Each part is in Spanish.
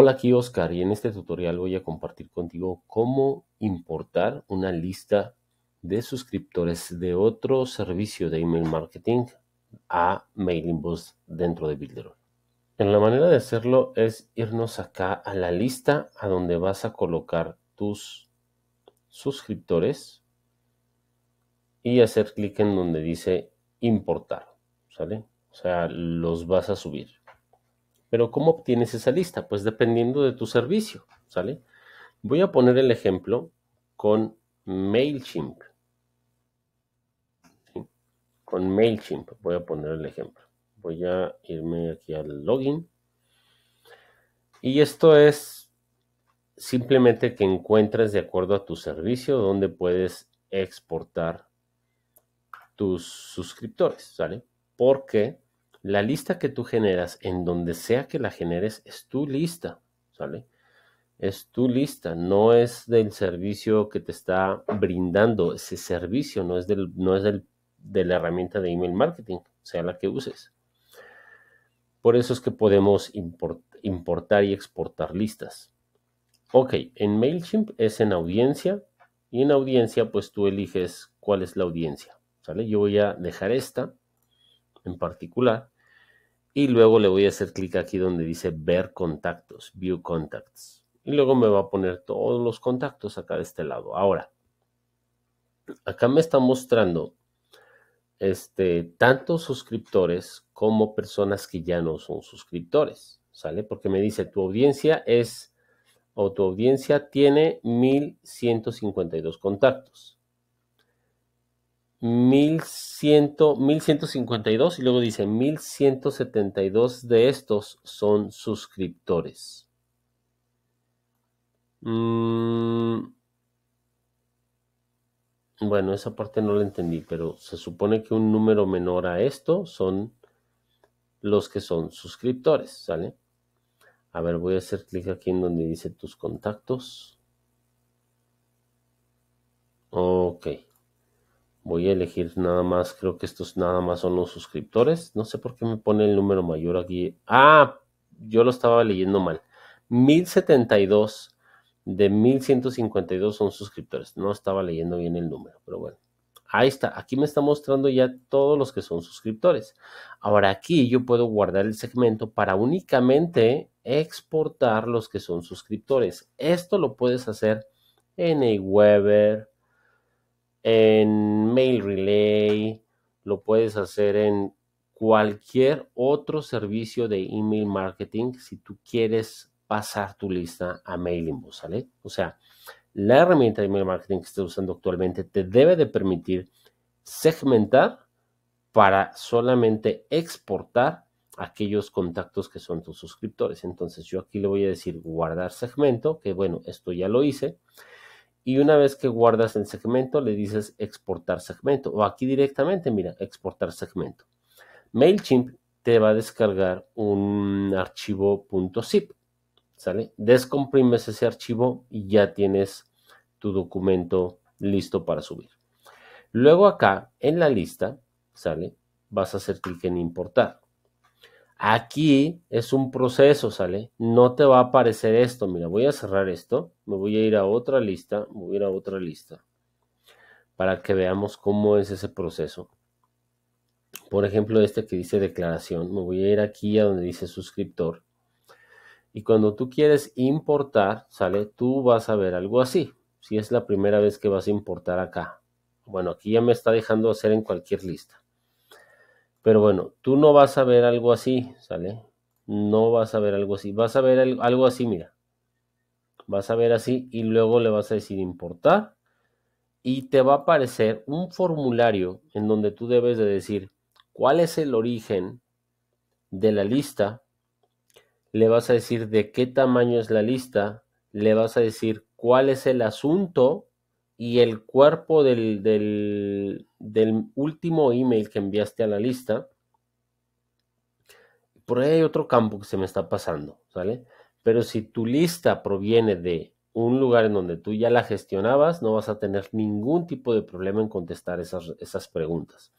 Hola aquí Oscar y en este tutorial voy a compartir contigo cómo importar una lista de suscriptores de otro servicio de email marketing a MailInbox dentro de Builderall. la manera de hacerlo es irnos acá a la lista a donde vas a colocar tus suscriptores y hacer clic en donde dice importar, ¿sale? O sea, los vas a subir. Pero ¿cómo obtienes esa lista? Pues dependiendo de tu servicio, ¿sale? Voy a poner el ejemplo con MailChimp. Con MailChimp voy a poner el ejemplo. Voy a irme aquí al login. Y esto es simplemente que encuentres de acuerdo a tu servicio donde puedes exportar tus suscriptores, ¿sale? Porque la lista que tú generas en donde sea que la generes es tu lista, ¿sale? Es tu lista, no es del servicio que te está brindando ese servicio, no es, del, no es de la herramienta de email marketing, sea la que uses. Por eso es que podemos importar y exportar listas. Ok, en MailChimp es en audiencia y en audiencia pues tú eliges cuál es la audiencia, ¿sale? Yo voy a dejar esta en particular y luego le voy a hacer clic aquí donde dice ver contactos, view contacts. Y luego me va a poner todos los contactos acá de este lado. Ahora, acá me está mostrando este, tanto suscriptores como personas que ya no son suscriptores, ¿sale? Porque me dice, tu audiencia es, o tu audiencia tiene 1152 contactos. 1152 y luego dice 1172 de estos son suscriptores. Mm, bueno, esa parte no la entendí, pero se supone que un número menor a esto son los que son suscriptores, ¿sale? A ver, voy a hacer clic aquí en donde dice tus contactos. Ok voy a elegir nada más, creo que estos nada más son los suscriptores. No sé por qué me pone el número mayor aquí. Ah, yo lo estaba leyendo mal. 1072 de 1152 son suscriptores. No estaba leyendo bien el número, pero bueno. Ahí está, aquí me está mostrando ya todos los que son suscriptores. Ahora aquí yo puedo guardar el segmento para únicamente exportar los que son suscriptores. Esto lo puedes hacer en el webber en Mail Relay, lo puedes hacer en cualquier otro servicio de email marketing si tú quieres pasar tu lista a mailing, ¿sale? O sea, la herramienta de email marketing que estés usando actualmente te debe de permitir segmentar para solamente exportar aquellos contactos que son tus suscriptores. Entonces yo aquí le voy a decir guardar segmento, que bueno, esto ya lo hice y una vez que guardas el segmento le dices exportar segmento o aquí directamente mira exportar segmento MailChimp te va a descargar un archivo .zip ¿sale? Descomprimes ese archivo y ya tienes tu documento listo para subir. Luego acá en la lista, ¿sale? Vas a hacer clic en importar. Aquí es un proceso, ¿sale? No te va a aparecer esto. Mira, voy a cerrar esto. Me voy a ir a otra lista. Me voy a ir a otra lista. Para que veamos cómo es ese proceso. Por ejemplo, este que dice declaración. Me voy a ir aquí a donde dice suscriptor. Y cuando tú quieres importar, ¿sale? Tú vas a ver algo así. Si es la primera vez que vas a importar acá. Bueno, aquí ya me está dejando hacer en cualquier lista. Pero bueno, tú no vas a ver algo así, ¿sale? No vas a ver algo así. Vas a ver algo así, mira. Vas a ver así y luego le vas a decir importar. Y te va a aparecer un formulario en donde tú debes de decir cuál es el origen de la lista. Le vas a decir de qué tamaño es la lista. Le vas a decir cuál es el asunto y el cuerpo del, último email que enviaste a la lista. Por ahí hay otro campo que se me está pasando, ¿sale? Pero si tu lista proviene de un lugar en donde tú ya la gestionabas, no vas a tener ningún tipo de problema en contestar esas, preguntas.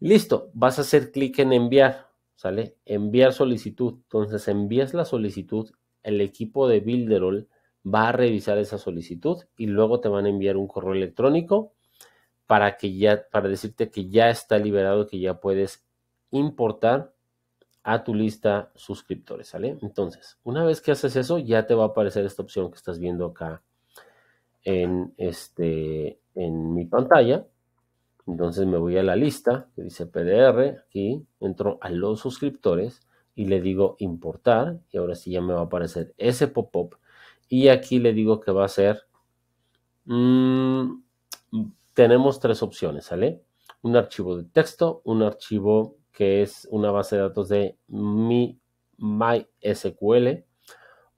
Listo, vas a hacer clic en enviar, ¿sale? Enviar solicitud. Entonces envías la solicitud, el equipo de Builderall va a revisar esa solicitud y luego te van a enviar un correo electrónico para que ya para decirte que ya está liberado, que ya puedes importar a tu lista suscriptores, ¿sale? Entonces, una vez que haces eso, ya te va a aparecer esta opción que estás viendo acá en este en mi pantalla. Entonces me voy a la lista que dice PDR, aquí entro a los suscriptores y le digo importar y ahora sí ya me va a aparecer ese pop-up y aquí le digo que va a ser, mm, tenemos tres opciones, ¿sale? Un archivo de texto, un archivo que es una base de datos de mi MySQL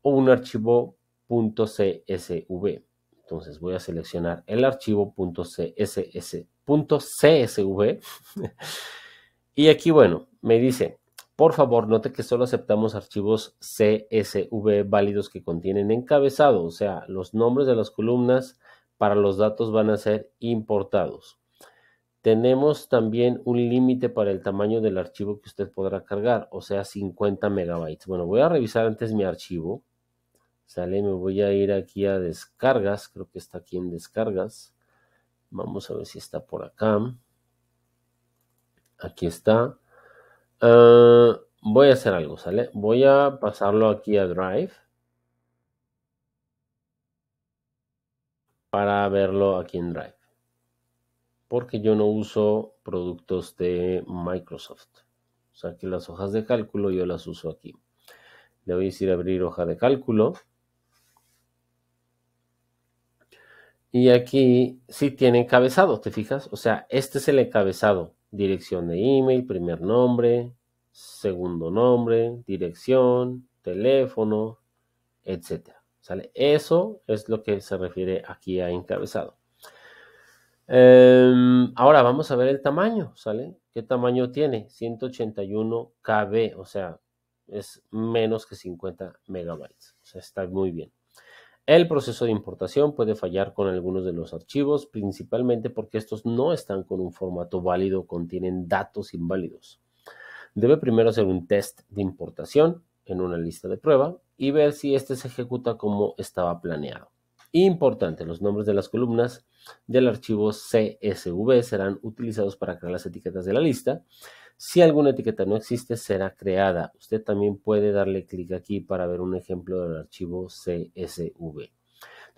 o un archivo .csv. Entonces voy a seleccionar el archivo y aquí, bueno, me dice por favor, note que solo aceptamos archivos CSV válidos que contienen encabezado, o sea, los nombres de las columnas para los datos van a ser importados. Tenemos también un límite para el tamaño del archivo que usted podrá cargar, o sea, 50 megabytes. Bueno, voy a revisar antes mi archivo. Sale, me voy a ir aquí a descargas, creo que está aquí en descargas. Vamos a ver si está por acá. Aquí está. Eh, voy a hacer algo, ¿sale? Voy a pasarlo aquí a Drive. Para verlo aquí en Drive. Porque yo no uso productos de Microsoft. O sea que las hojas de cálculo yo las uso aquí. Le voy a decir abrir hoja de cálculo. Y aquí sí tiene encabezado, ¿te fijas? O sea, este es el encabezado dirección de email, primer nombre, segundo nombre, dirección, teléfono, etc. ¿Sale? Eso es lo que se refiere aquí a encabezado. Em, ahora vamos a ver el tamaño, ¿sale? ¿Qué tamaño tiene? 181 KB, o sea, es menos que 50 megabytes. está muy bien. El proceso de importación puede fallar con algunos de los archivos, principalmente porque estos no están con un formato válido o contienen datos inválidos. Debe primero hacer un test de importación en una lista de prueba y ver si este se ejecuta como estaba planeado. Importante, los nombres de las columnas del archivo CSV serán utilizados para crear las etiquetas de la lista. Si alguna etiqueta no existe, será creada. Usted también puede darle clic aquí para ver un ejemplo del archivo CSV. Entonces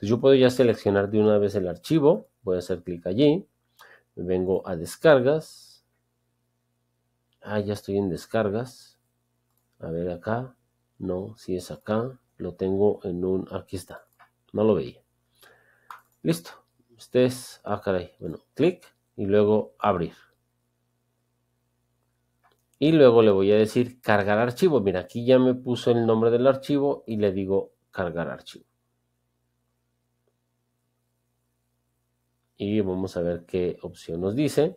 yo puedo ya seleccionar de una vez el archivo. Voy a hacer clic allí. Vengo a descargas. Ah, ya estoy en descargas. A ver acá. No, si es acá. Lo tengo en un... Aquí está. No lo veía. Listo. Ustedes, ah, bueno, clic y luego abrir. Y luego le voy a decir cargar archivo. Mira, aquí ya me puso el nombre del archivo y le digo cargar archivo. Y vamos a ver qué opción nos dice.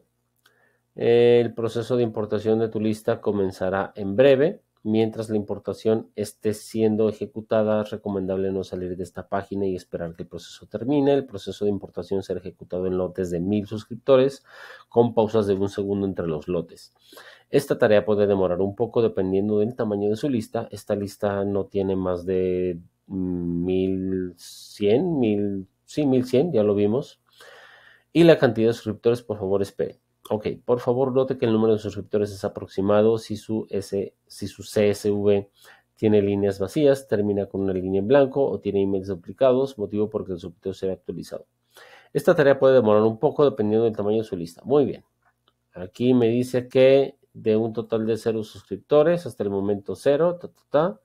El proceso de importación de tu lista comenzará en breve. Mientras la importación esté siendo ejecutada, es recomendable no salir de esta página y esperar que el proceso termine. El proceso de importación será ejecutado en lotes de mil suscriptores con pausas de un segundo entre los lotes. Esta tarea puede demorar un poco dependiendo del tamaño de su lista. Esta lista no tiene más de 1100, 1000, sí, 1100, ya lo vimos. Y la cantidad de suscriptores, por favor, espere. Ok, por favor note que el número de suscriptores es aproximado si su, si su CSV tiene líneas vacías, termina con una línea en blanco o tiene emails duplicados, motivo por el suscriptor será actualizado. Esta tarea puede demorar un poco dependiendo del tamaño de su lista. Muy bien. Aquí me dice que de un total de cero suscriptores hasta el momento cero, ta, ta, ta.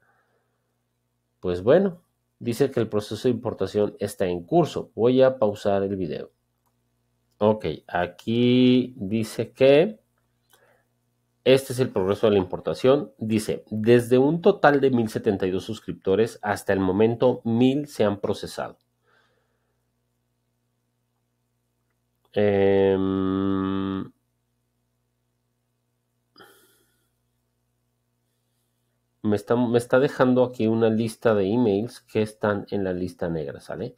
pues bueno, dice que el proceso de importación está en curso. Voy a pausar el video. Ok, aquí dice que este es el progreso de la importación. Dice, desde un total de 1072 suscriptores hasta el momento 1000 se han procesado. Em, me, está, me está dejando aquí una lista de emails que están en la lista negra, ¿sale?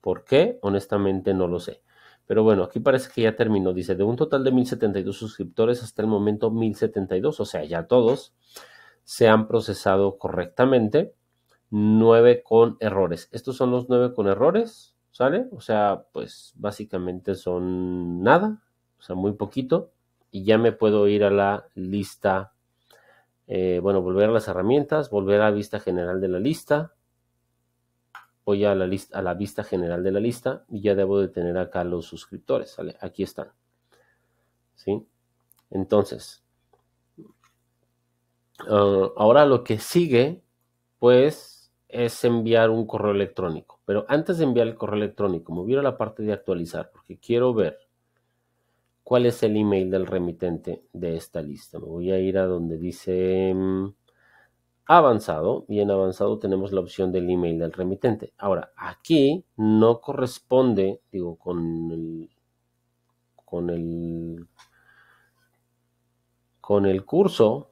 ¿Por qué? Honestamente no lo sé. Pero bueno, aquí parece que ya terminó. Dice, de un total de 1072 suscriptores hasta el momento 1072, o sea, ya todos se han procesado correctamente. 9 con errores. Estos son los 9 con errores, ¿sale? O sea, pues básicamente son nada, o sea, muy poquito. Y ya me puedo ir a la lista, eh, bueno, volver a las herramientas, volver a la vista general de la lista voy a la, lista, a la vista general de la lista y ya debo de tener acá los suscriptores, Aquí están. ¿Sí? Entonces, ah, ahora lo que sigue, pues, es enviar un correo electrónico. Pero antes de enviar el correo electrónico, me voy a la parte de actualizar porque quiero ver cuál es el email del remitente de esta lista. Me voy a ir a donde dice... Mm, avanzado y en avanzado tenemos la opción del email del remitente. Ahora, aquí no corresponde, digo, con el, con el, con el curso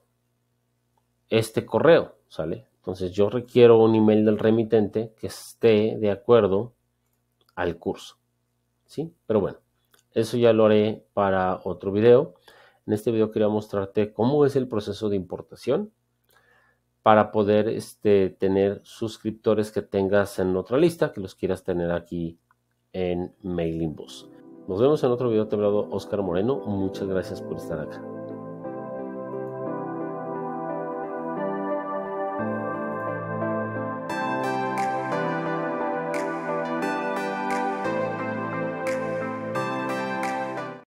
este correo, ¿sale? Entonces yo requiero un email del remitente que esté de acuerdo al curso, ¿sí? Pero bueno, eso ya lo haré para otro video. En este video quería mostrarte cómo es el proceso de importación para poder este, tener suscriptores que tengas en otra lista, que los quieras tener aquí en Mailing Nos vemos en otro video, te hablado Oscar Moreno. Muchas gracias por estar acá.